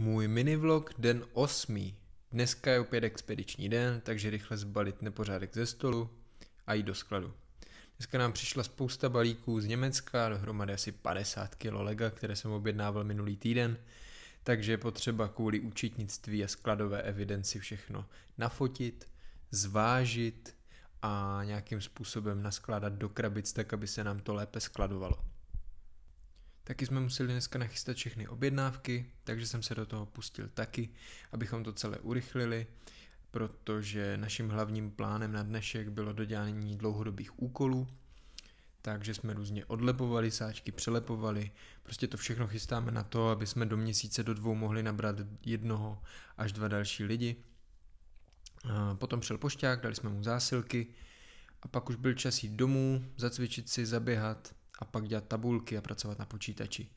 Můj minivlog den 8. Dneska je opět expediční den, takže rychle zbalit nepořádek ze stolu a jít do skladu. Dneska nám přišla spousta balíků z Německa, dohromady asi 50 kg lega, které jsem objednával minulý týden, takže je potřeba kvůli účetnictví a skladové evidenci všechno nafotit, zvážit a nějakým způsobem naskládat do krabic tak, aby se nám to lépe skladovalo. Taky jsme museli dneska nachystat všechny objednávky, takže jsem se do toho pustil taky, abychom to celé urychlili, protože naším hlavním plánem na dnešek bylo dodělání dlouhodobých úkolů, takže jsme různě odlepovali sáčky, přelepovali, prostě to všechno chystáme na to, aby jsme do měsíce do dvou mohli nabrat jednoho až dva další lidi. Potom přel pošťák, dali jsme mu zásilky a pak už byl čas jít domů, zacvičit si, zaběhat, a pak dělat tabulky a pracovat na počítači.